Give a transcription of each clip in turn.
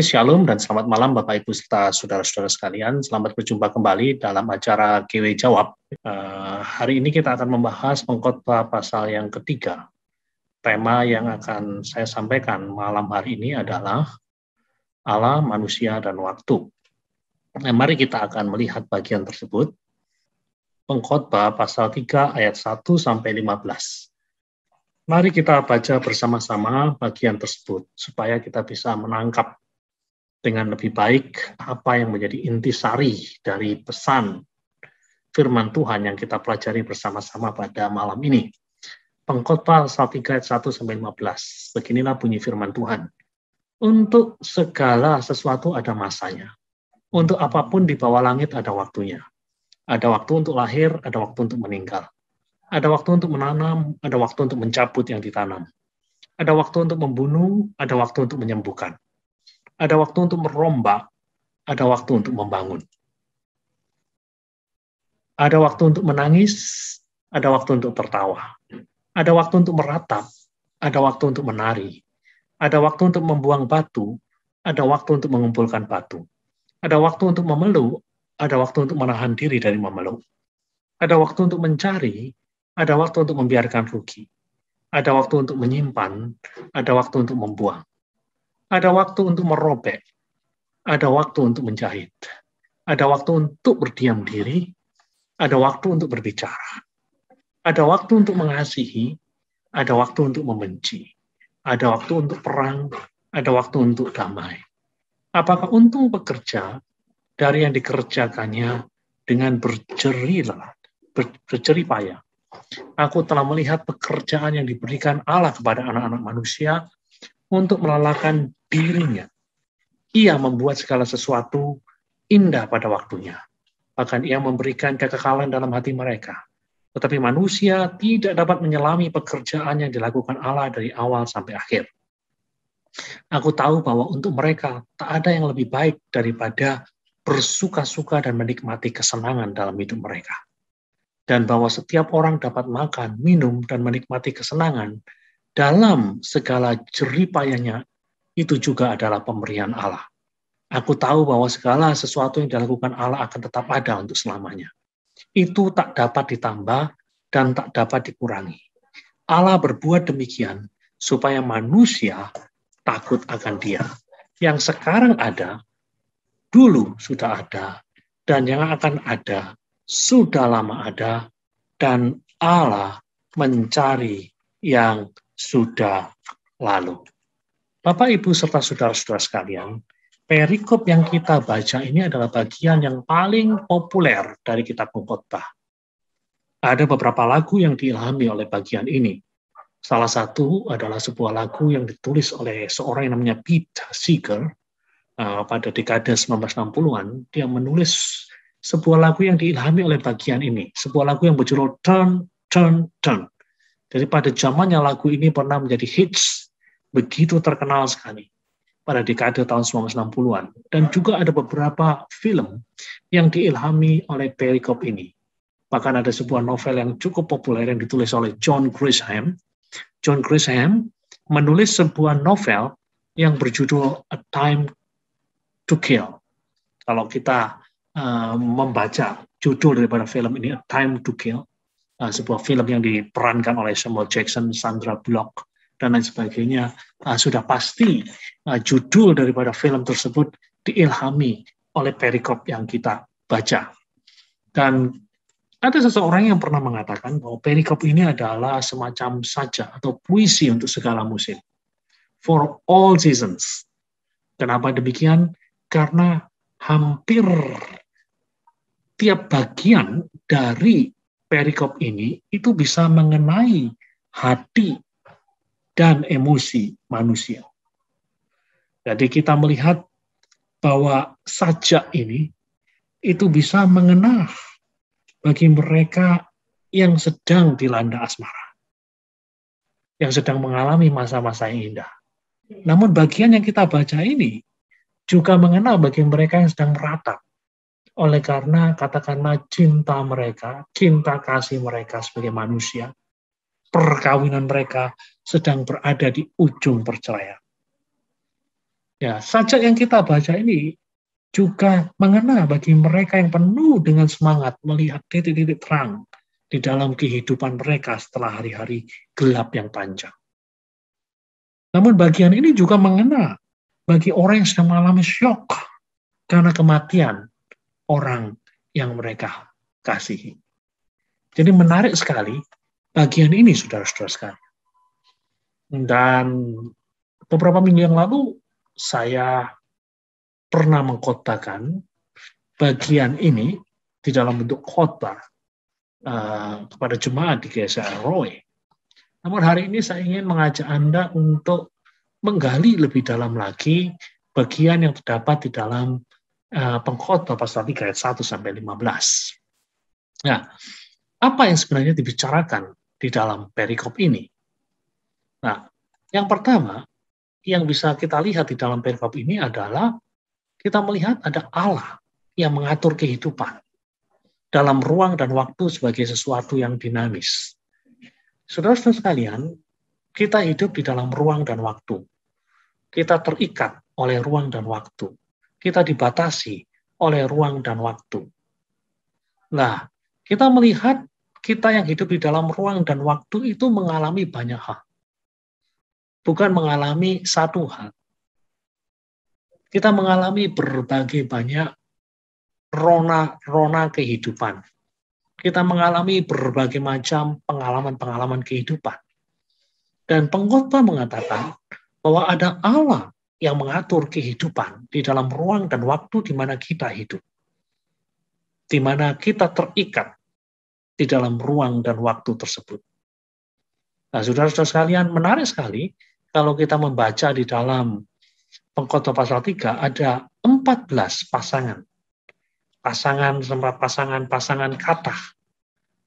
Shalom dan selamat malam Bapak Ibu serta saudara-saudara sekalian. Selamat berjumpa kembali dalam acara GW Jawab. Uh, hari ini kita akan membahas pengkhotbah pasal yang ketiga. Tema yang akan saya sampaikan malam hari ini adalah Allah, manusia, dan waktu. Nah, mari kita akan melihat bagian tersebut. Pengkhotbah pasal 3 ayat 1 sampai 15. Mari kita baca bersama-sama bagian tersebut supaya kita bisa menangkap dengan lebih baik apa yang menjadi intisari dari pesan firman Tuhan yang kita pelajari bersama-sama pada malam ini. Pengkhotbah 3 ayat 1 sampai 15. Beginilah bunyi firman Tuhan. Untuk segala sesuatu ada masanya. Untuk apapun di bawah langit ada waktunya. Ada waktu untuk lahir, ada waktu untuk meninggal. Ada waktu untuk menanam, ada waktu untuk mencabut yang ditanam. Ada waktu untuk membunuh, ada waktu untuk menyembuhkan ada waktu untuk merombak, ada waktu untuk membangun. Ada waktu untuk menangis, ada waktu untuk tertawa. Ada waktu untuk meratap, ada waktu untuk menari. Ada waktu untuk membuang batu, ada waktu untuk mengumpulkan batu. Ada waktu untuk memeluk, ada waktu untuk menahan diri dari memeluk. Ada waktu untuk mencari, ada waktu untuk membiarkan rugi. Ada waktu untuk menyimpan, ada waktu untuk membuang ada waktu untuk merobek, ada waktu untuk menjahit, ada waktu untuk berdiam diri, ada waktu untuk berbicara, ada waktu untuk mengasihi, ada waktu untuk membenci, ada waktu untuk perang, ada waktu untuk damai. Apakah untung bekerja dari yang dikerjakannya dengan berjerih lelah, berjerih payah? Aku telah melihat pekerjaan yang diberikan Allah kepada anak-anak manusia untuk melalakan dirinya. Ia membuat segala sesuatu indah pada waktunya. Bahkan ia memberikan kekekalan dalam hati mereka. Tetapi manusia tidak dapat menyelami pekerjaan yang dilakukan Allah dari awal sampai akhir. Aku tahu bahwa untuk mereka tak ada yang lebih baik daripada bersuka-suka dan menikmati kesenangan dalam hidup mereka. Dan bahwa setiap orang dapat makan, minum, dan menikmati kesenangan dalam segala jeripayanya itu juga adalah pemberian Allah. Aku tahu bahwa segala sesuatu yang dilakukan Allah akan tetap ada untuk selamanya. Itu tak dapat ditambah dan tak dapat dikurangi. Allah berbuat demikian supaya manusia takut akan Dia. Yang sekarang ada, dulu sudah ada, dan yang akan ada sudah lama ada, dan Allah mencari yang sudah lalu. Bapak, Ibu, serta saudara-saudara sekalian, perikop yang kita baca ini adalah bagian yang paling populer dari kitab pengkhotbah. Ada beberapa lagu yang diilhami oleh bagian ini. Salah satu adalah sebuah lagu yang ditulis oleh seorang yang namanya Pete Seeger uh, pada dekade 1960-an. Dia menulis sebuah lagu yang diilhami oleh bagian ini. Sebuah lagu yang berjudul Turn, Turn, Turn. Daripada zamannya lagu ini pernah menjadi hits begitu terkenal sekali pada dekade tahun 1960-an. Dan juga ada beberapa film yang diilhami oleh perikop ini. Bahkan ada sebuah novel yang cukup populer yang ditulis oleh John Grisham. John Grisham menulis sebuah novel yang berjudul A Time to Kill. Kalau kita uh, membaca judul daripada film ini, A Time to Kill, uh, sebuah film yang diperankan oleh Samuel Jackson, Sandra Bullock, dan lain sebagainya. Uh, sudah pasti uh, judul daripada film tersebut diilhami oleh perikop yang kita baca. Dan ada seseorang yang pernah mengatakan bahwa perikop ini adalah semacam saja atau puisi untuk segala musim. For all seasons. Kenapa demikian? Karena hampir tiap bagian dari perikop ini itu bisa mengenai hati dan emosi manusia. Jadi kita melihat bahwa sajak ini itu bisa mengenal bagi mereka yang sedang dilanda asmara, yang sedang mengalami masa-masa yang indah. Namun bagian yang kita baca ini juga mengenal bagi mereka yang sedang meratap. Oleh karena katakanlah cinta mereka, cinta kasih mereka sebagai manusia perkawinan mereka sedang berada di ujung perceraian. Ya, sajak yang kita baca ini juga mengena bagi mereka yang penuh dengan semangat melihat titik-titik terang di dalam kehidupan mereka setelah hari-hari gelap yang panjang. Namun bagian ini juga mengena bagi orang yang sedang mengalami syok karena kematian orang yang mereka kasihi. Jadi menarik sekali bagian ini, sudah saudara kan Dan beberapa minggu yang lalu, saya pernah mengkotakan bagian ini di dalam bentuk kota uh, eh, kepada jemaat di GSR Roy. Namun hari ini saya ingin mengajak Anda untuk menggali lebih dalam lagi bagian yang terdapat di dalam uh, pengkhotbah pasal 3 ayat 1 sampai 15. Nah, apa yang sebenarnya dibicarakan di dalam perikop ini. Nah, yang pertama yang bisa kita lihat di dalam perikop ini adalah kita melihat ada Allah yang mengatur kehidupan dalam ruang dan waktu sebagai sesuatu yang dinamis. Saudara-saudara sekalian, kita hidup di dalam ruang dan waktu. Kita terikat oleh ruang dan waktu. Kita dibatasi oleh ruang dan waktu. Nah, kita melihat kita yang hidup di dalam ruang dan waktu itu mengalami banyak hal. Bukan mengalami satu hal. Kita mengalami berbagai banyak rona-rona kehidupan. Kita mengalami berbagai macam pengalaman-pengalaman kehidupan. Dan pengkhotbah mengatakan bahwa ada Allah yang mengatur kehidupan di dalam ruang dan waktu di mana kita hidup. Di mana kita terikat di dalam ruang dan waktu tersebut. Nah, saudara-saudara sekalian, menarik sekali kalau kita membaca di dalam pengkhotbah pasal 3 ada 14 pasangan. Pasangan sempat pasangan-pasangan kata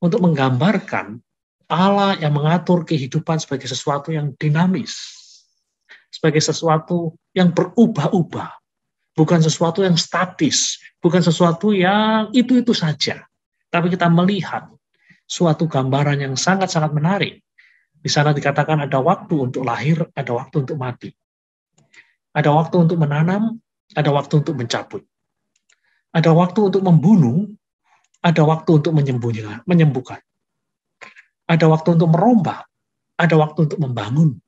untuk menggambarkan Allah yang mengatur kehidupan sebagai sesuatu yang dinamis, sebagai sesuatu yang berubah-ubah, bukan sesuatu yang statis, bukan sesuatu yang itu-itu saja tapi kita melihat suatu gambaran yang sangat-sangat menarik. Di sana dikatakan ada waktu untuk lahir, ada waktu untuk mati. Ada waktu untuk menanam, ada waktu untuk mencabut. Ada waktu untuk membunuh, ada waktu untuk menyembuhkan. Ada waktu untuk merombak, ada waktu untuk membangun.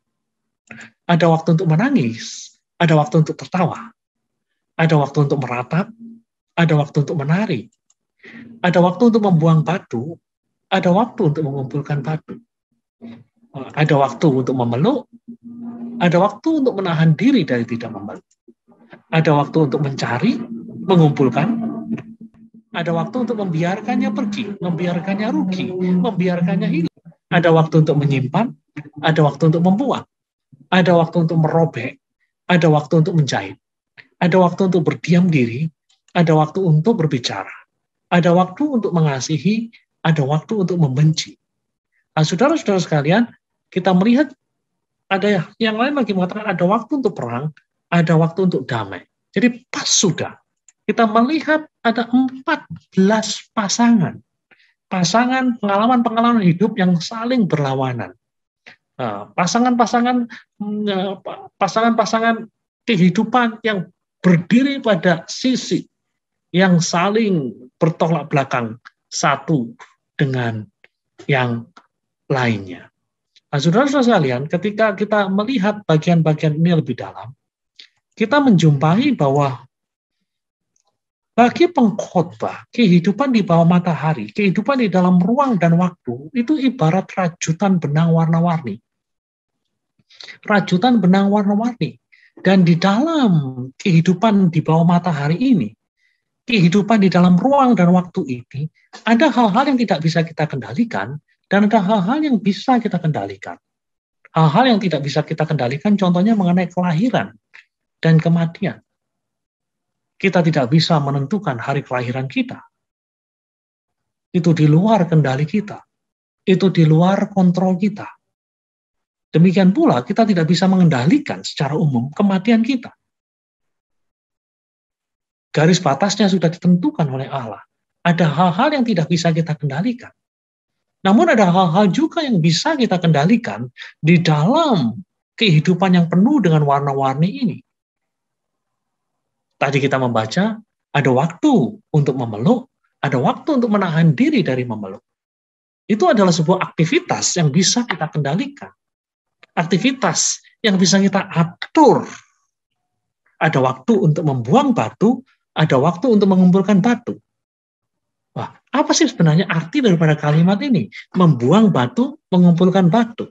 Ada waktu untuk menangis, ada waktu untuk tertawa. Ada waktu untuk meratap, ada waktu untuk menari, ada waktu untuk membuang batu, ada waktu untuk mengumpulkan batu. Ada waktu untuk memeluk, ada waktu untuk menahan diri dari tidak memeluk. Ada waktu untuk mencari, mengumpulkan, ada waktu untuk membiarkannya pergi, membiarkannya rugi, membiarkannya hilang. Ada waktu untuk menyimpan, ada waktu untuk membuang, ada waktu untuk merobek, ada waktu untuk menjahit, ada waktu untuk berdiam diri, ada waktu untuk berbicara. Ada waktu untuk mengasihi, ada waktu untuk membenci. Nah, saudara-saudara sekalian, kita melihat ada yang lain lagi mengatakan ada waktu untuk perang, ada waktu untuk damai. Jadi pas sudah. Kita melihat ada 14 pasangan. Pasangan pengalaman-pengalaman hidup yang saling berlawanan. Nah, pasangan-pasangan eh, pasangan-pasangan kehidupan yang berdiri pada sisi yang saling bertolak belakang satu dengan yang lainnya. Nah, saudara-saudara sekalian, ketika kita melihat bagian-bagian ini lebih dalam, kita menjumpai bahwa bagi pengkhotbah, kehidupan di bawah matahari, kehidupan di dalam ruang dan waktu, itu ibarat rajutan benang warna-warni. Rajutan benang warna-warni. Dan di dalam kehidupan di bawah matahari ini, kehidupan di dalam ruang dan waktu ini, ada hal-hal yang tidak bisa kita kendalikan, dan ada hal-hal yang bisa kita kendalikan. Hal-hal yang tidak bisa kita kendalikan, contohnya mengenai kelahiran dan kematian. Kita tidak bisa menentukan hari kelahiran kita. Itu di luar kendali kita. Itu di luar kontrol kita. Demikian pula, kita tidak bisa mengendalikan secara umum kematian kita. Garis batasnya sudah ditentukan oleh Allah. Ada hal-hal yang tidak bisa kita kendalikan. Namun ada hal-hal juga yang bisa kita kendalikan di dalam kehidupan yang penuh dengan warna-warni ini. Tadi kita membaca, ada waktu untuk memeluk, ada waktu untuk menahan diri dari memeluk. Itu adalah sebuah aktivitas yang bisa kita kendalikan. Aktivitas yang bisa kita atur. Ada waktu untuk membuang batu, ada waktu untuk mengumpulkan batu. Wah, apa sih sebenarnya arti daripada kalimat ini? Membuang batu, mengumpulkan batu.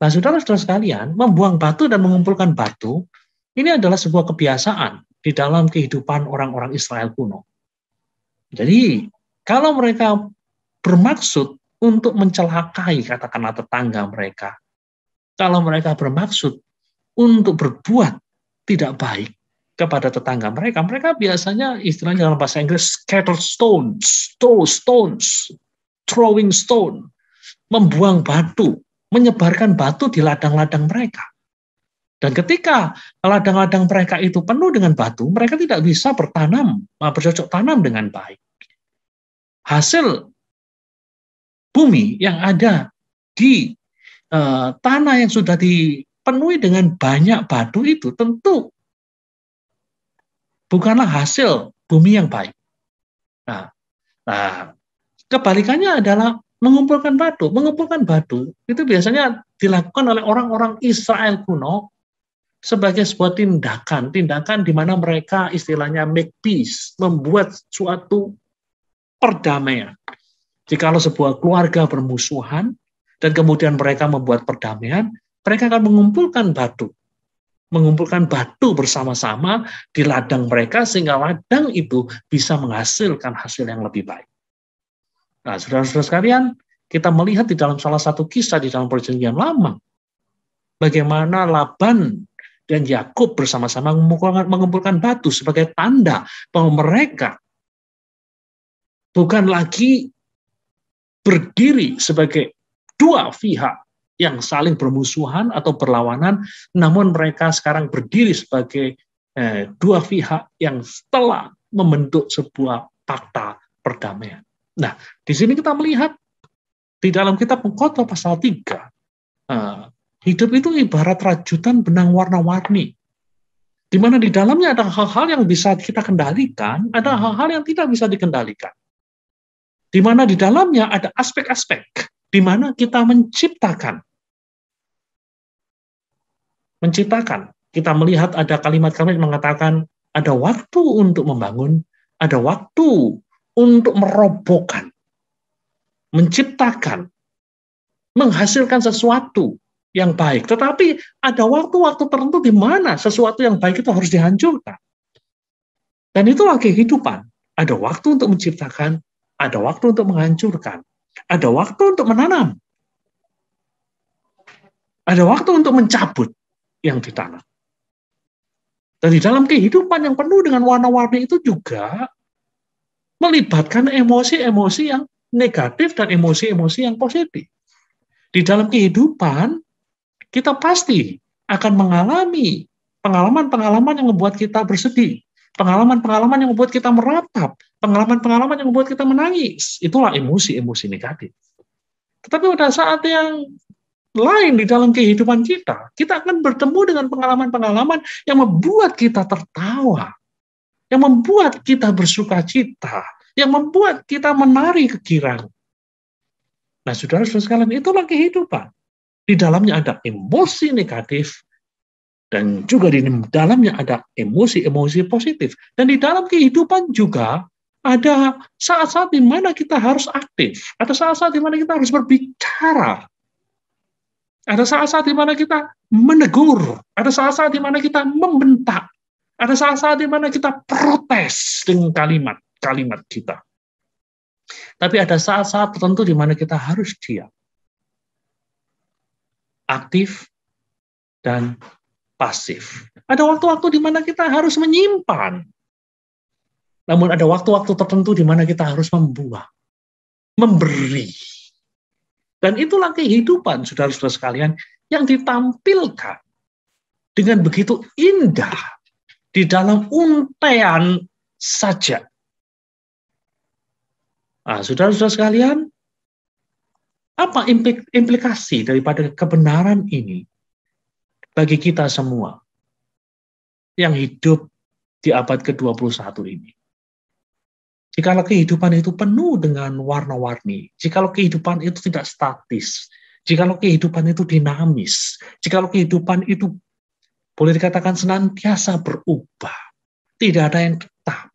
Nah, saudara-saudara sekalian, membuang batu dan mengumpulkan batu ini adalah sebuah kebiasaan di dalam kehidupan orang-orang Israel kuno. Jadi, kalau mereka bermaksud untuk mencelakai katakanlah tetangga mereka, kalau mereka bermaksud untuk berbuat tidak baik, kepada tetangga mereka. Mereka biasanya istilahnya dalam bahasa Inggris scatter stones, throw stones, throwing stone, membuang batu, menyebarkan batu di ladang-ladang mereka. Dan ketika ladang-ladang mereka itu penuh dengan batu, mereka tidak bisa bertanam, eh, bercocok tanam dengan baik. Hasil bumi yang ada di uh, tanah yang sudah dipenuhi dengan banyak batu itu tentu bukanlah hasil bumi yang baik. Nah, nah kebalikannya adalah mengumpulkan batu. Mengumpulkan batu itu biasanya dilakukan oleh orang-orang Israel kuno sebagai sebuah tindakan, tindakan di mana mereka istilahnya make peace, membuat suatu perdamaian. Jikalau sebuah keluarga bermusuhan dan kemudian mereka membuat perdamaian, mereka akan mengumpulkan batu mengumpulkan batu bersama-sama di ladang mereka sehingga ladang itu bisa menghasilkan hasil yang lebih baik. Nah, saudara-saudara sekalian, kita melihat di dalam salah satu kisah di dalam perjanjian lama, bagaimana Laban dan Yakub bersama-sama mengumpulkan batu sebagai tanda bahwa mereka bukan lagi berdiri sebagai dua pihak yang saling bermusuhan atau berlawanan, namun mereka sekarang berdiri sebagai eh, dua pihak yang setelah membentuk sebuah fakta perdamaian. Nah, di sini kita melihat di dalam kitab Pengkhotbah pasal 3, eh, hidup itu ibarat rajutan benang warna-warni di mana di dalamnya ada hal-hal yang bisa kita kendalikan, ada hal-hal yang tidak bisa dikendalikan. Di mana di dalamnya ada aspek-aspek di mana kita menciptakan menciptakan. Kita melihat ada kalimat-kalimat mengatakan ada waktu untuk membangun, ada waktu untuk merobohkan, menciptakan, menghasilkan sesuatu yang baik. Tetapi ada waktu-waktu tertentu di mana sesuatu yang baik itu harus dihancurkan. Dan itu itulah kehidupan. Ada waktu untuk menciptakan, ada waktu untuk menghancurkan, ada waktu untuk menanam, ada waktu untuk mencabut, yang ditanam. Dan di dalam kehidupan yang penuh dengan warna-warni itu juga melibatkan emosi-emosi yang negatif dan emosi-emosi yang positif. Di dalam kehidupan, kita pasti akan mengalami pengalaman-pengalaman yang membuat kita bersedih, pengalaman-pengalaman yang membuat kita meratap, pengalaman-pengalaman yang membuat kita menangis. Itulah emosi-emosi negatif. Tetapi pada saat yang lain di dalam kehidupan kita, kita akan bertemu dengan pengalaman-pengalaman yang membuat kita tertawa, yang membuat kita bersuka cita, yang membuat kita menari kegirang. Nah, saudara-saudara sekalian, itulah kehidupan. Di dalamnya ada emosi negatif, dan juga di dalamnya ada emosi-emosi positif. Dan di dalam kehidupan juga ada saat-saat di mana kita harus aktif, ada saat-saat di mana kita harus berbicara, ada saat-saat di mana kita menegur, ada saat-saat di mana kita membentak, ada saat-saat di mana kita protes dengan kalimat-kalimat kita. Tapi ada saat-saat tertentu di mana kita harus diam. Aktif dan pasif. Ada waktu-waktu di mana kita harus menyimpan. Namun ada waktu-waktu tertentu di mana kita harus membuang, memberi, dan itulah kehidupan, saudara-saudara sekalian, yang ditampilkan dengan begitu indah di dalam untean saja. Nah, saudara-saudara sekalian, apa implikasi daripada kebenaran ini bagi kita semua yang hidup di abad ke-21 ini? Jikalau kehidupan itu penuh dengan warna-warni, jikalau kehidupan itu tidak statis, jikalau kehidupan itu dinamis, jikalau kehidupan itu boleh dikatakan senantiasa berubah, tidak ada yang tetap.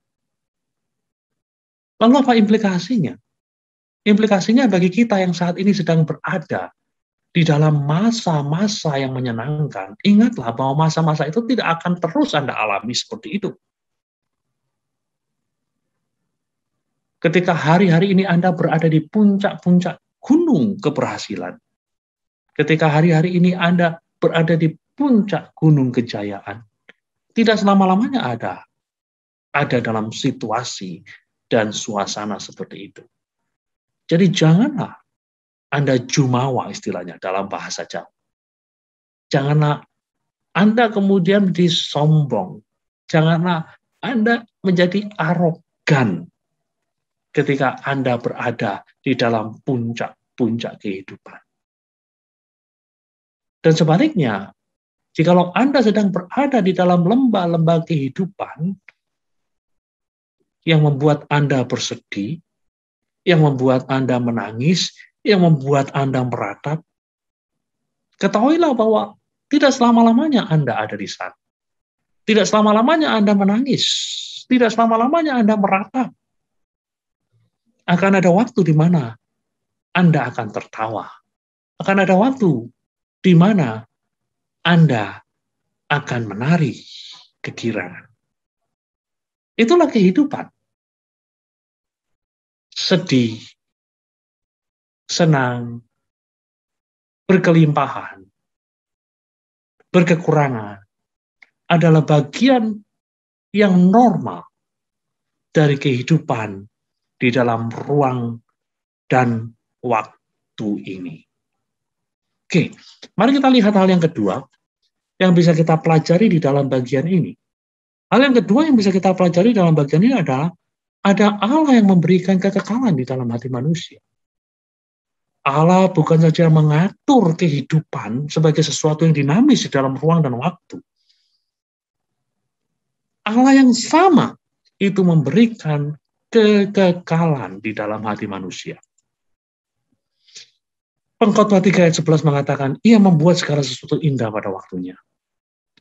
Lalu apa implikasinya? Implikasinya bagi kita yang saat ini sedang berada di dalam masa-masa yang menyenangkan, ingatlah bahwa masa-masa itu tidak akan terus Anda alami seperti itu. ketika hari-hari ini Anda berada di puncak-puncak gunung keberhasilan, ketika hari-hari ini Anda berada di puncak gunung kejayaan, tidak selama-lamanya ada. Ada dalam situasi dan suasana seperti itu. Jadi janganlah Anda jumawa istilahnya dalam bahasa Jawa. Janganlah Anda kemudian disombong. Janganlah Anda menjadi arogan ketika Anda berada di dalam puncak-puncak kehidupan. Dan sebaliknya, jikalau Anda sedang berada di dalam lembah-lembah kehidupan yang membuat Anda bersedih, yang membuat Anda menangis, yang membuat Anda meratap, ketahuilah bahwa tidak selama-lamanya Anda ada di sana. Tidak selama-lamanya Anda menangis. Tidak selama-lamanya Anda meratap akan ada waktu di mana Anda akan tertawa. Akan ada waktu di mana Anda akan menari kegirangan. Itulah kehidupan. Sedih, senang, berkelimpahan, berkekurangan adalah bagian yang normal dari kehidupan di dalam ruang dan waktu ini. Oke, mari kita lihat hal yang kedua yang bisa kita pelajari di dalam bagian ini. Hal yang kedua yang bisa kita pelajari dalam bagian ini adalah ada Allah yang memberikan kekekalan di dalam hati manusia. Allah bukan saja mengatur kehidupan sebagai sesuatu yang dinamis di dalam ruang dan waktu. Allah yang sama itu memberikan kekekalan di dalam hati manusia. Pengkhotbah 3 ayat 11 mengatakan, ia membuat segala sesuatu indah pada waktunya.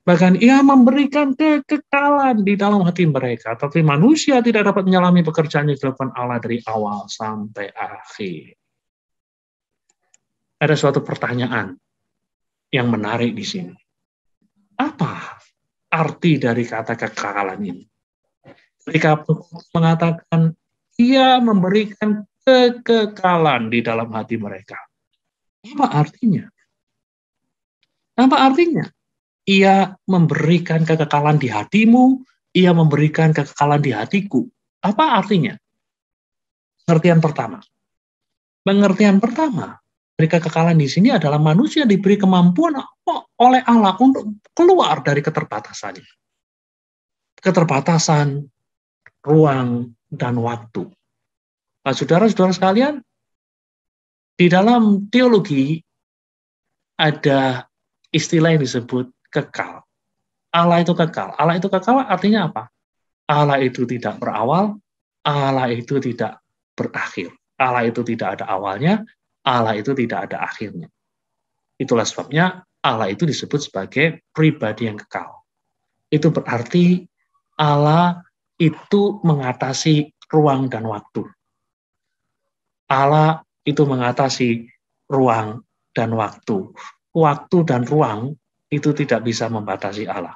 Bahkan ia memberikan kekekalan di dalam hati mereka. Tapi manusia tidak dapat menyalami pekerjaan yang dilakukan Allah dari awal sampai akhir. Ada suatu pertanyaan yang menarik di sini. Apa arti dari kata kekekalan ini? Mereka mengatakan, ia memberikan kekekalan di dalam hati mereka. Apa artinya? Apa artinya? Ia memberikan kekekalan di hatimu, ia memberikan kekekalan di hatiku. Apa artinya? Pengertian pertama. Pengertian pertama, Mereka kekekalan di sini adalah manusia diberi kemampuan oleh Allah untuk keluar dari keterbatasannya. Keterbatasan ruang, dan waktu. Nah, saudara-saudara sekalian, di dalam teologi ada istilah yang disebut kekal. Allah itu kekal. Allah itu kekal artinya apa? Allah itu tidak berawal, Allah itu tidak berakhir. Allah itu tidak ada awalnya, Allah itu tidak ada akhirnya. Itulah sebabnya Allah itu disebut sebagai pribadi yang kekal. Itu berarti Allah itu mengatasi ruang dan waktu. Allah itu mengatasi ruang dan waktu. Waktu dan ruang itu tidak bisa membatasi Allah.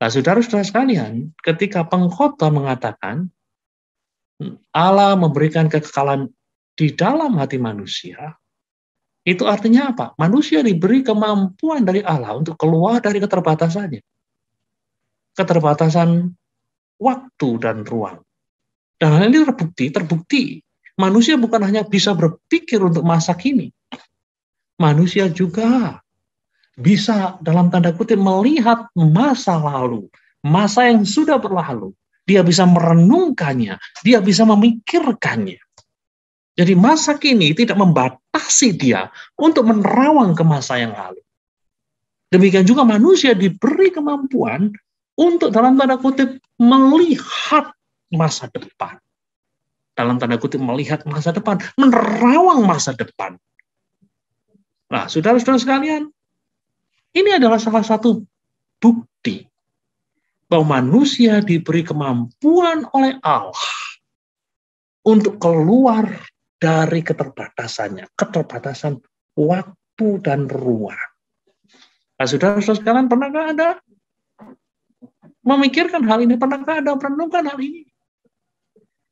Nah, saudara-saudara sekalian, ketika pengkhotbah mengatakan Allah memberikan kekekalan di dalam hati manusia, itu artinya apa? Manusia diberi kemampuan dari Allah untuk keluar dari keterbatasannya. Keterbatasan waktu dan ruang. Dan hal ini terbukti, terbukti manusia bukan hanya bisa berpikir untuk masa kini. Manusia juga bisa dalam tanda kutip melihat masa lalu, masa yang sudah berlalu. Dia bisa merenungkannya, dia bisa memikirkannya. Jadi masa kini tidak membatasi dia untuk menerawang ke masa yang lalu. Demikian juga manusia diberi kemampuan untuk dalam tanda kutip melihat masa depan. Dalam tanda kutip melihat masa depan, menerawang masa depan. Nah, saudara-saudara sekalian, ini adalah salah satu bukti bahwa manusia diberi kemampuan oleh Allah untuk keluar dari keterbatasannya, keterbatasan waktu dan ruang. Nah, saudara-saudara sekalian, pernahkah Anda memikirkan hal ini? Pernahkah Anda merenungkan hal ini?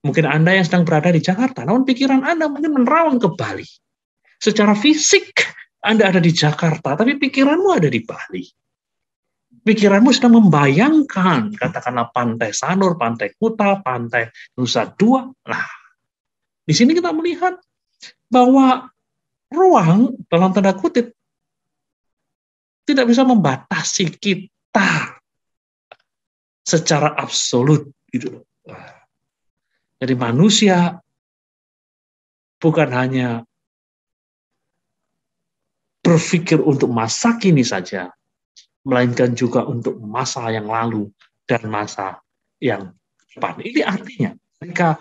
Mungkin Anda yang sedang berada di Jakarta, namun pikiran Anda mungkin menerawang ke Bali. Secara fisik, Anda ada di Jakarta, tapi pikiranmu ada di Bali. Pikiranmu sedang membayangkan, katakanlah pantai Sanur, pantai Kuta, pantai Nusa Dua. Nah, di sini kita melihat bahwa ruang dalam tanda kutip tidak bisa membatasi kita secara absolut gitu Jadi manusia bukan hanya berpikir untuk masa kini saja, melainkan juga untuk masa yang lalu dan masa yang depan. Ini artinya mereka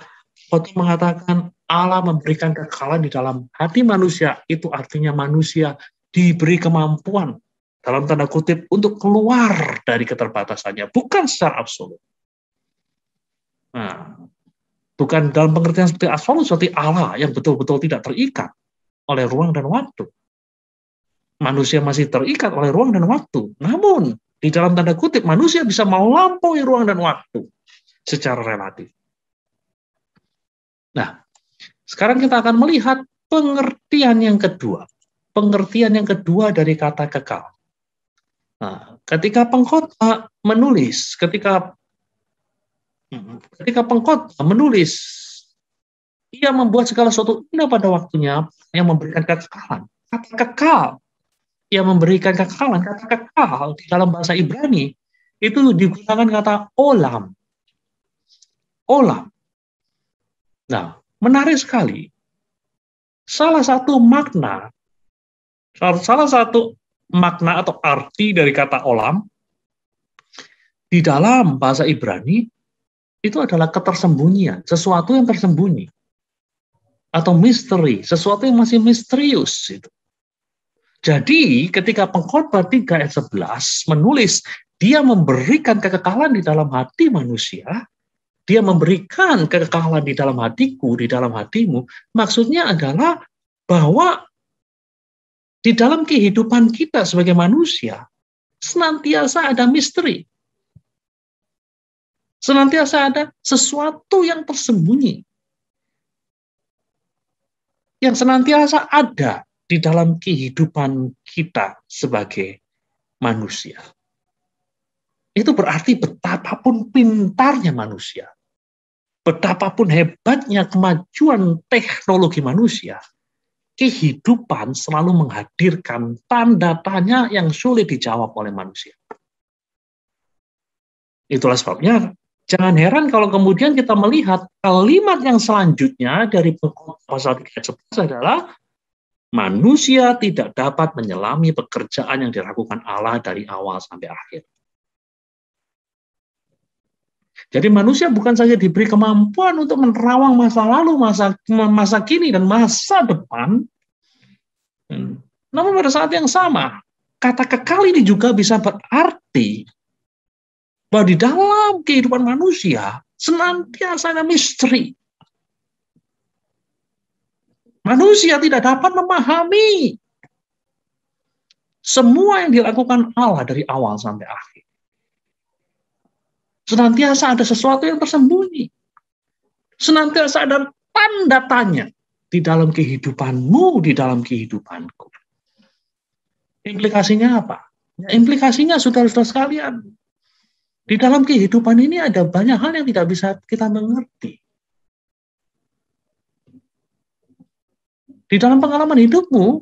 waktu mengatakan Allah memberikan kekalahan di dalam hati manusia, itu artinya manusia diberi kemampuan dalam tanda kutip untuk keluar dari keterbatasannya, bukan secara absolut. Nah, bukan dalam pengertian seperti absolut seperti Allah yang betul-betul tidak terikat oleh ruang dan waktu. Manusia masih terikat oleh ruang dan waktu. Namun, di dalam tanda kutip, manusia bisa melampaui ruang dan waktu secara relatif. Nah, sekarang kita akan melihat pengertian yang kedua. Pengertian yang kedua dari kata kekal. Nah, ketika pengkota menulis, ketika hmm, ketika pengkota menulis, ia membuat segala sesuatu indah pada waktunya yang memberikan kekekalan. Kata kekal, ia memberikan kekekalan. Kata kekal di dalam bahasa Ibrani itu digunakan kata olam. Olam. Nah, menarik sekali. Salah satu makna, salah satu makna atau arti dari kata olam di dalam bahasa Ibrani itu adalah ketersembunyian, sesuatu yang tersembunyi atau misteri, sesuatu yang masih misterius itu. Jadi ketika pengkhotbah 3 ayat 11 menulis dia memberikan kekekalan di dalam hati manusia, dia memberikan kekekalan di dalam hatiku, di dalam hatimu, maksudnya adalah bahwa di dalam kehidupan kita sebagai manusia senantiasa ada misteri. Senantiasa ada sesuatu yang tersembunyi. Yang senantiasa ada di dalam kehidupan kita sebagai manusia. Itu berarti betapapun pintarnya manusia, betapapun hebatnya kemajuan teknologi manusia, kehidupan selalu menghadirkan tanda tanya yang sulit dijawab oleh manusia. Itulah sebabnya jangan heran kalau kemudian kita melihat kalimat yang selanjutnya dari pasal 3 adalah manusia tidak dapat menyelami pekerjaan yang dilakukan Allah dari awal sampai akhir. Jadi manusia bukan saja diberi kemampuan untuk menerawang masa lalu, masa masa kini dan masa depan. Hmm. Namun pada saat yang sama, kata kekal ini juga bisa berarti bahwa di dalam kehidupan manusia senantiasa ada misteri. Manusia tidak dapat memahami semua yang dilakukan Allah dari awal sampai akhir. Senantiasa ada sesuatu yang tersembunyi. Senantiasa ada tanda tanya di dalam kehidupanmu, di dalam kehidupanku. Implikasinya apa? Ya, implikasinya sudah saudara sekalian, di dalam kehidupan ini ada banyak hal yang tidak bisa kita mengerti. Di dalam pengalaman hidupmu,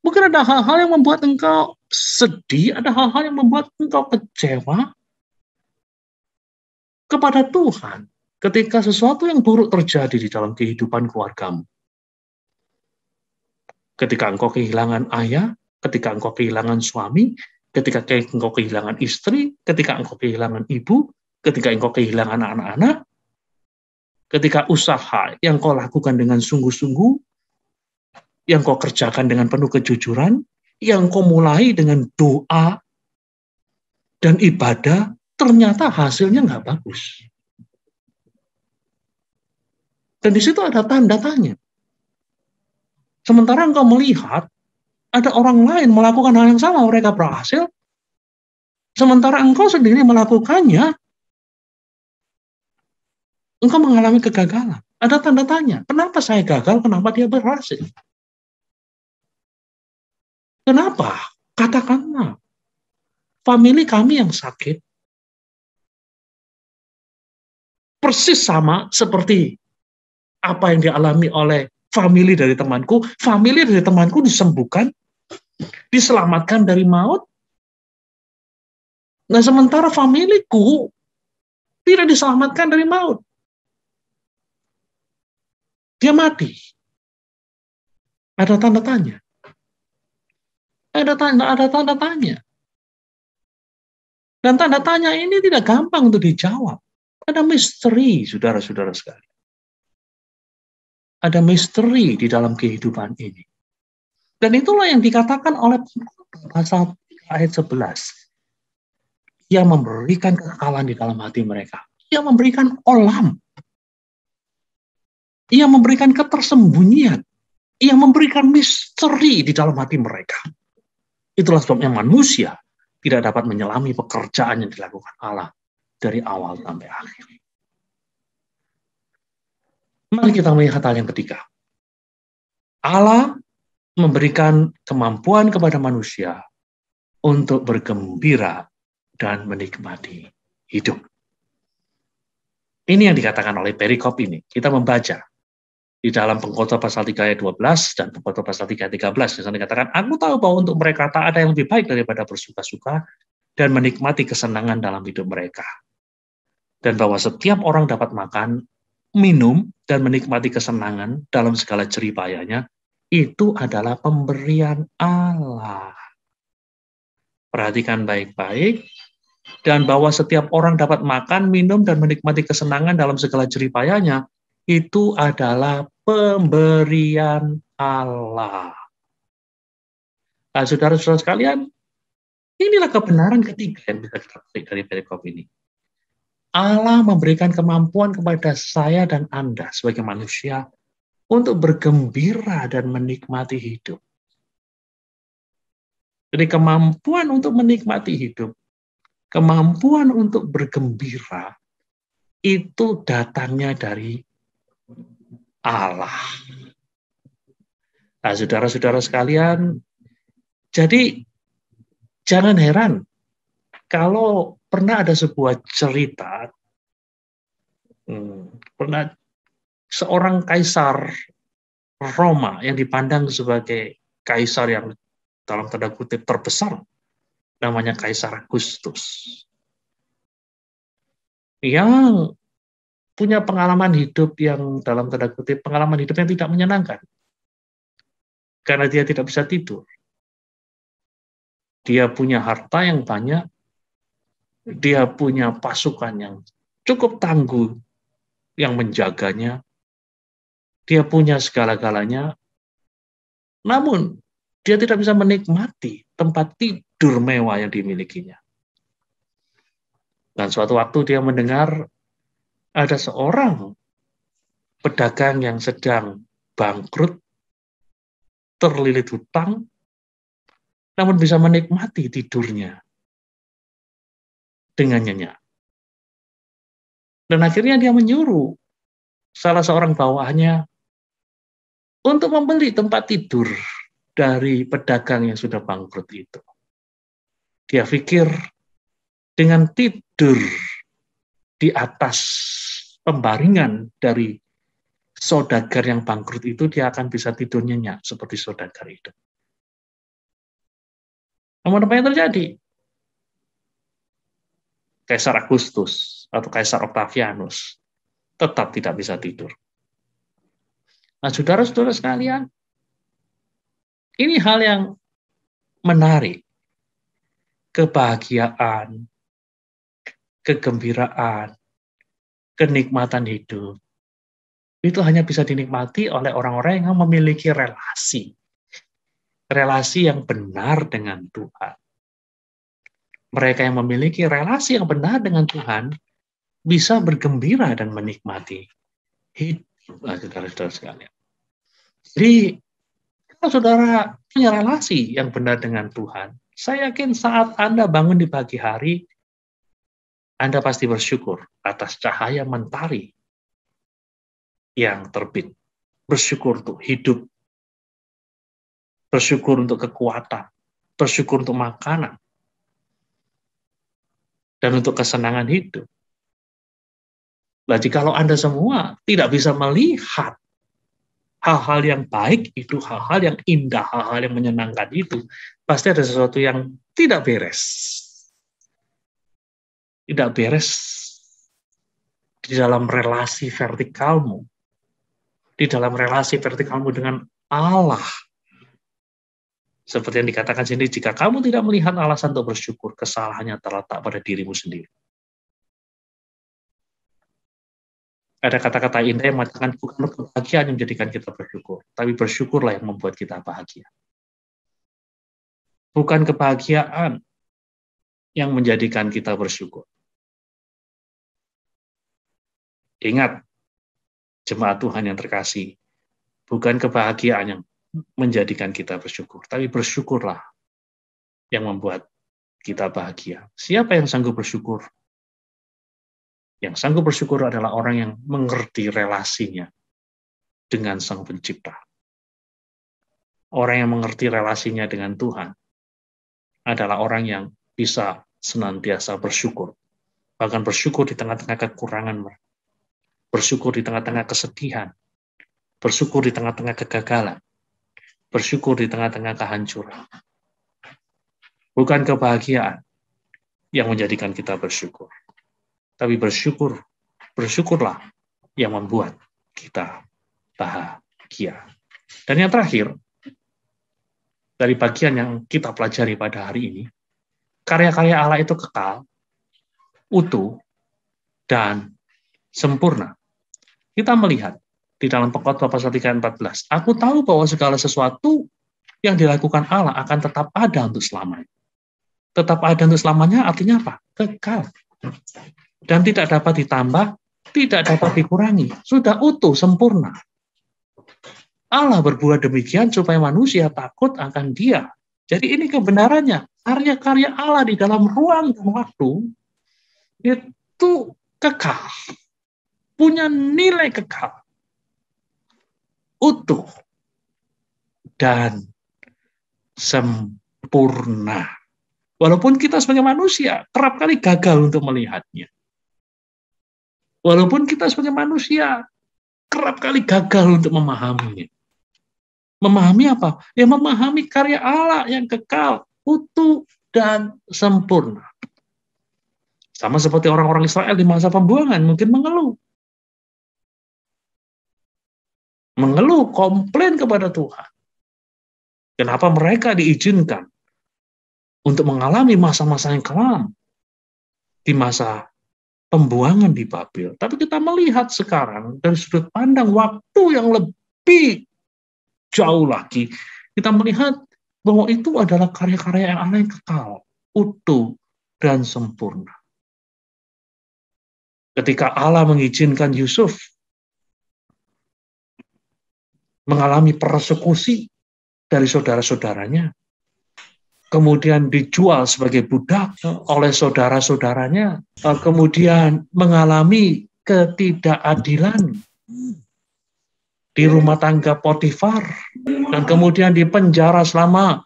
mungkin ada hal-hal yang membuat engkau sedih, ada hal-hal yang membuat engkau kecewa, kepada Tuhan ketika sesuatu yang buruk terjadi di dalam kehidupan keluargamu. Ketika engkau kehilangan ayah, ketika engkau kehilangan suami, ketika engkau kehilangan istri, ketika engkau kehilangan ibu, ketika engkau kehilangan anak-anak, ketika usaha yang kau lakukan dengan sungguh-sungguh, yang kau kerjakan dengan penuh kejujuran, yang kau mulai dengan doa dan ibadah ternyata hasilnya nggak bagus. Dan di situ ada tanda tanya. Sementara engkau melihat ada orang lain melakukan hal yang sama, mereka berhasil. Sementara engkau sendiri melakukannya, engkau mengalami kegagalan. Ada tanda tanya, kenapa saya gagal, kenapa dia berhasil? Kenapa? Katakanlah, family kami yang sakit, persis sama seperti apa yang dialami oleh family dari temanku. family dari temanku disembuhkan, diselamatkan dari maut. Nah, sementara familiku tidak diselamatkan dari maut. Dia mati. Ada tanda tanya. Ada tanda, ada tanda tanya. Dan tanda tanya ini tidak gampang untuk dijawab. Ada misteri, saudara-saudara sekalian. Ada misteri di dalam kehidupan ini. Dan itulah yang dikatakan oleh pasal ayat 11. Ia memberikan kekekalan di dalam hati mereka. Ia memberikan olam. Ia memberikan ketersembunyian. Ia memberikan misteri di dalam hati mereka. Itulah sebabnya manusia tidak dapat menyelami pekerjaan yang dilakukan Allah dari awal sampai akhir. Mari kita melihat hal yang ketiga. Allah memberikan kemampuan kepada manusia untuk bergembira dan menikmati hidup. Ini yang dikatakan oleh perikop ini. Kita membaca di dalam pengkhotbah pasal 3 ayat 12 dan pengkhotbah pasal 3 ayat 13 di sana dikatakan, "Aku tahu bahwa untuk mereka tak ada yang lebih baik daripada bersuka-suka dan menikmati kesenangan dalam hidup mereka." dan bahwa setiap orang dapat makan, minum, dan menikmati kesenangan dalam segala ceripayanya, itu adalah pemberian Allah. Perhatikan baik-baik, dan bahwa setiap orang dapat makan, minum, dan menikmati kesenangan dalam segala ceripayanya, itu adalah pemberian Allah. Nah, saudara-saudara sekalian, inilah kebenaran ketiga yang bisa kita petik dari perikop ini Allah memberikan kemampuan kepada saya dan Anda sebagai manusia untuk bergembira dan menikmati hidup. Jadi kemampuan untuk menikmati hidup, kemampuan untuk bergembira itu datangnya dari Allah. Nah, saudara-saudara sekalian, jadi jangan heran kalau pernah ada sebuah cerita, hmm, pernah seorang kaisar Roma yang dipandang sebagai kaisar yang dalam tanda kutip terbesar, namanya Kaisar Augustus yang punya pengalaman hidup yang dalam tanda kutip pengalaman hidup yang tidak menyenangkan, karena dia tidak bisa tidur. Dia punya harta yang banyak, dia punya pasukan yang cukup tangguh yang menjaganya. Dia punya segala-galanya. Namun, dia tidak bisa menikmati tempat tidur mewah yang dimilikinya. Dan suatu waktu dia mendengar ada seorang pedagang yang sedang bangkrut, terlilit hutang, namun bisa menikmati tidurnya dengan nyenyak. Dan akhirnya dia menyuruh salah seorang bawahnya untuk membeli tempat tidur dari pedagang yang sudah bangkrut itu. Dia pikir dengan tidur di atas pembaringan dari sodagar yang bangkrut itu, dia akan bisa tidur nyenyak seperti sodagar itu. Namun apa yang terjadi? Kaisar Agustus atau Kaisar Octavianus tetap tidak bisa tidur. Nah, saudara-saudara sekalian, ini hal yang menarik. Kebahagiaan, kegembiraan, kenikmatan hidup, itu hanya bisa dinikmati oleh orang-orang yang memiliki relasi. Relasi yang benar dengan Tuhan mereka yang memiliki relasi yang benar dengan Tuhan bisa bergembira dan menikmati hidup nah, saudara-saudara sekalian. Jadi kalau saudara punya relasi yang benar dengan Tuhan, saya yakin saat Anda bangun di pagi hari, Anda pasti bersyukur atas cahaya mentari yang terbit. Bersyukur untuk hidup, bersyukur untuk kekuatan, bersyukur untuk makanan, dan untuk kesenangan hidup. Nah, kalau Anda semua tidak bisa melihat hal-hal yang baik itu, hal-hal yang indah, hal-hal yang menyenangkan itu, pasti ada sesuatu yang tidak beres. Tidak beres di dalam relasi vertikalmu, di dalam relasi vertikalmu dengan Allah, seperti yang dikatakan sini, jika kamu tidak melihat alasan untuk bersyukur, kesalahannya terletak pada dirimu sendiri. Ada kata-kata indah yang mengatakan bukan kebahagiaan yang menjadikan kita bersyukur, tapi bersyukurlah yang membuat kita bahagia. Bukan kebahagiaan yang menjadikan kita bersyukur. Ingat, jemaat Tuhan yang terkasih, bukan kebahagiaan yang menjadikan kita bersyukur, tapi bersyukurlah yang membuat kita bahagia. Siapa yang sanggup bersyukur? Yang sanggup bersyukur adalah orang yang mengerti relasinya dengan Sang Pencipta. Orang yang mengerti relasinya dengan Tuhan adalah orang yang bisa senantiasa bersyukur, bahkan bersyukur di tengah-tengah kekurangan mereka, bersyukur di tengah-tengah kesedihan, bersyukur di tengah-tengah kegagalan, bersyukur di tengah-tengah kehancuran. Bukan kebahagiaan yang menjadikan kita bersyukur. Tapi bersyukur, bersyukurlah yang membuat kita bahagia. Dan yang terakhir, dari bagian yang kita pelajari pada hari ini, karya-karya Allah itu kekal, utuh, dan sempurna. Kita melihat di dalam pekot pasal 3 14. Aku tahu bahwa segala sesuatu yang dilakukan Allah akan tetap ada untuk selamanya. Tetap ada untuk selamanya artinya apa? Kekal. Dan tidak dapat ditambah, tidak dapat dikurangi. Sudah utuh, sempurna. Allah berbuat demikian supaya manusia takut akan dia. Jadi ini kebenarannya. Karya-karya Allah di dalam ruang dan waktu itu kekal. Punya nilai kekal utuh dan sempurna. Walaupun kita sebagai manusia kerap kali gagal untuk melihatnya. Walaupun kita sebagai manusia kerap kali gagal untuk memahaminya. Memahami apa? Ya memahami karya Allah yang kekal, utuh, dan sempurna. Sama seperti orang-orang Israel di masa pembuangan mungkin mengeluh. mengeluh, komplain kepada Tuhan. Kenapa mereka diizinkan untuk mengalami masa-masa yang kelam di masa pembuangan di Babel. Tapi kita melihat sekarang dari sudut pandang waktu yang lebih jauh lagi, kita melihat bahwa itu adalah karya-karya yang aneh kekal, utuh, dan sempurna. Ketika Allah mengizinkan Yusuf mengalami persekusi dari saudara-saudaranya, kemudian dijual sebagai budak oleh saudara-saudaranya, eh, kemudian mengalami ketidakadilan di rumah tangga Potifar, dan kemudian di penjara selama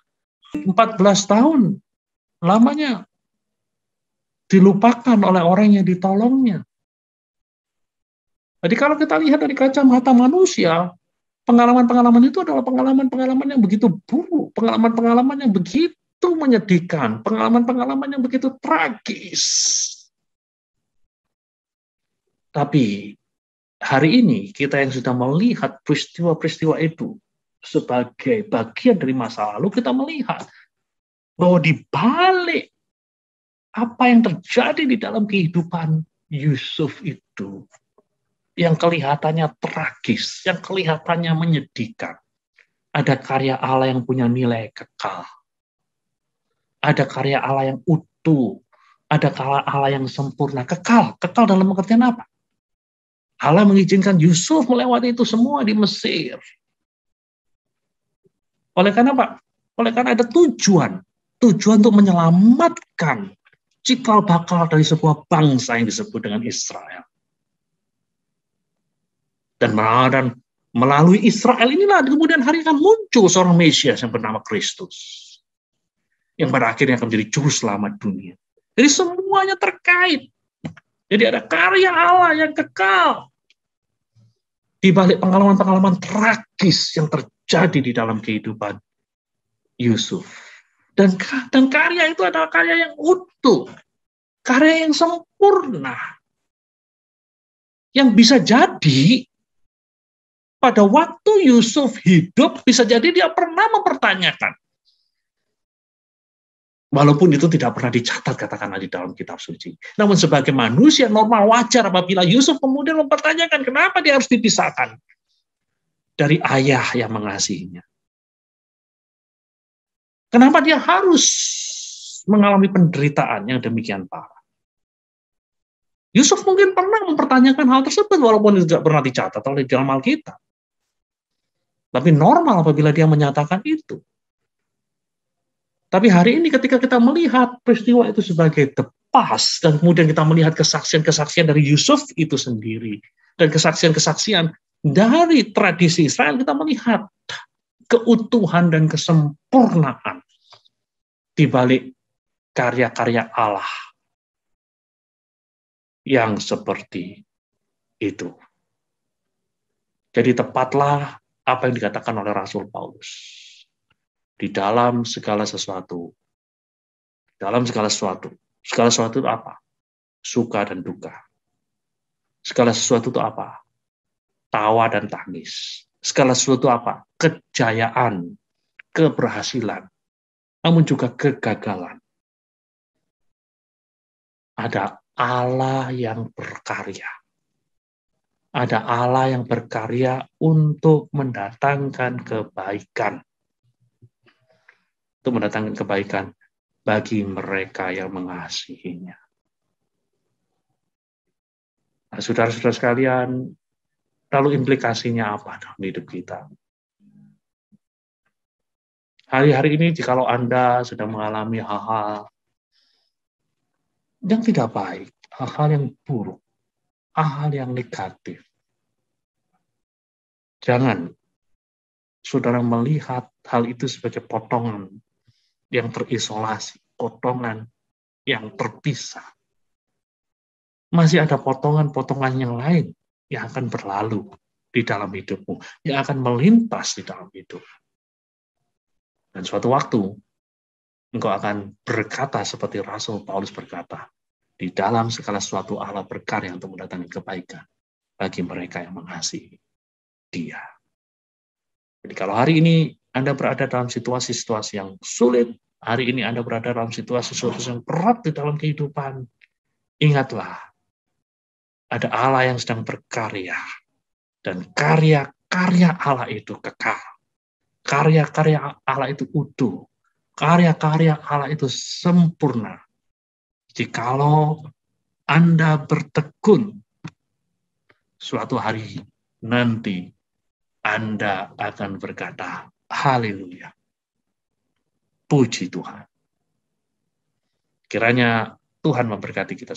14 tahun lamanya dilupakan oleh orang yang ditolongnya. Jadi kalau kita lihat dari kacamata manusia, pengalaman-pengalaman itu adalah pengalaman-pengalaman yang begitu buruk, pengalaman-pengalaman yang begitu menyedihkan, pengalaman-pengalaman yang begitu tragis. Tapi hari ini kita yang sudah melihat peristiwa-peristiwa itu sebagai bagian dari masa lalu, kita melihat bahwa di balik apa yang terjadi di dalam kehidupan Yusuf itu yang kelihatannya tragis, yang kelihatannya menyedihkan. Ada karya Allah yang punya nilai kekal. Ada karya Allah yang utuh. Ada karya Allah yang sempurna. Kekal. Kekal dalam pengertian apa? Allah mengizinkan Yusuf melewati itu semua di Mesir. Oleh karena apa? Oleh karena ada tujuan. Tujuan untuk menyelamatkan cikal bakal dari sebuah bangsa yang disebut dengan Israel dan dan melalui Israel inilah kemudian hari akan muncul seorang Mesias yang bernama Kristus yang pada akhirnya akan menjadi juru selamat dunia. Jadi semuanya terkait. Jadi ada karya Allah yang kekal di balik pengalaman-pengalaman tragis yang terjadi di dalam kehidupan Yusuf. Dan, dan karya itu adalah karya yang utuh, karya yang sempurna, yang bisa jadi pada waktu Yusuf hidup bisa jadi dia pernah mempertanyakan. Walaupun itu tidak pernah dicatat katakanlah di dalam kitab suci. Namun sebagai manusia normal wajar apabila Yusuf kemudian mempertanyakan kenapa dia harus dipisahkan dari ayah yang mengasihinya. Kenapa dia harus mengalami penderitaan yang demikian parah? Yusuf mungkin pernah mempertanyakan hal tersebut walaupun tidak pernah dicatat oleh dalam Alkitab. Tapi normal apabila dia menyatakan itu. Tapi hari ini ketika kita melihat peristiwa itu sebagai tepas dan kemudian kita melihat kesaksian-kesaksian dari Yusuf itu sendiri dan kesaksian-kesaksian dari tradisi Israel kita melihat keutuhan dan kesempurnaan di balik karya-karya Allah yang seperti itu. Jadi tepatlah apa yang dikatakan oleh Rasul Paulus. Di dalam segala sesuatu, dalam segala sesuatu, segala sesuatu itu apa? Suka dan duka. Segala sesuatu itu apa? Tawa dan tangis. Segala sesuatu apa? Kejayaan, keberhasilan, namun juga kegagalan. Ada Allah yang berkarya ada Allah yang berkarya untuk mendatangkan kebaikan. Untuk mendatangkan kebaikan bagi mereka yang mengasihinya. Nah, saudara-saudara sekalian, lalu implikasinya apa dalam hidup kita? Hari-hari ini jikalau Anda sedang mengalami hal-hal yang tidak baik, hal-hal yang buruk, hal yang negatif. Jangan saudara melihat hal itu sebagai potongan yang terisolasi, potongan yang terpisah. Masih ada potongan-potongan yang lain yang akan berlalu di dalam hidupmu, yang akan melintas di dalam hidup. Dan suatu waktu, engkau akan berkata seperti Rasul Paulus berkata, di dalam segala suatu Allah berkarya untuk mendatangkan kebaikan bagi mereka yang mengasihi dia. Jadi kalau hari ini Anda berada dalam situasi-situasi yang sulit, hari ini Anda berada dalam situasi-situasi yang berat di dalam kehidupan, ingatlah, ada Allah yang sedang berkarya. Dan karya-karya Allah itu kekal. Karya-karya Allah itu utuh. Karya-karya Allah itu sempurna. Jikalau Anda bertekun, suatu hari nanti Anda akan berkata, Haleluya. Puji Tuhan. Kiranya Tuhan memberkati kita.